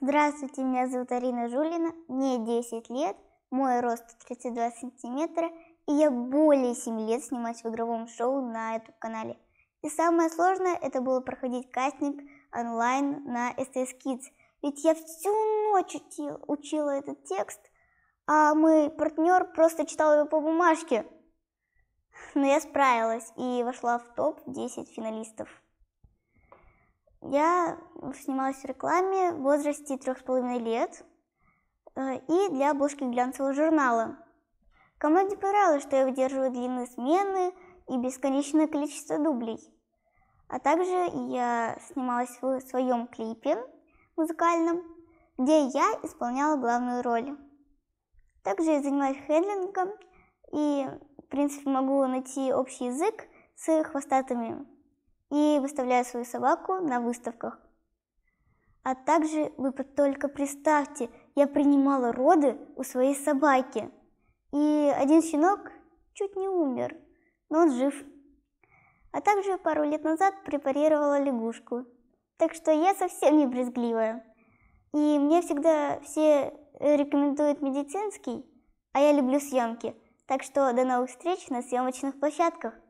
Здравствуйте, меня зовут Арина Жулина, мне 10 лет, мой рост 32 сантиметра, и я более 7 лет снимаюсь в игровом шоу на этом канале И самое сложное это было проходить кастинг онлайн на STS Kids, ведь я всю ночь учила, учила этот текст, а мой партнер просто читал его по бумажке. Но я справилась и вошла в топ-10 финалистов. Я снималась в рекламе в возрасте трех с половиной лет э, и для обложки глянцевого журнала. Команде понравилось, что я выдерживаю длинные смены и бесконечное количество дублей. А также я снималась в своем клипе музыкальном, где я исполняла главную роль. Также я занимаюсь хедлингом и, в принципе, могу найти общий язык с хвостатыми и выставляю свою собаку на выставках. А также вы только представьте, я принимала роды у своей собаки. И один щенок чуть не умер, но он жив. А также пару лет назад препарировала лягушку. Так что я совсем не брезгливая. И мне всегда все э, рекомендуют медицинский, а я люблю съемки. Так что до новых встреч на съемочных площадках.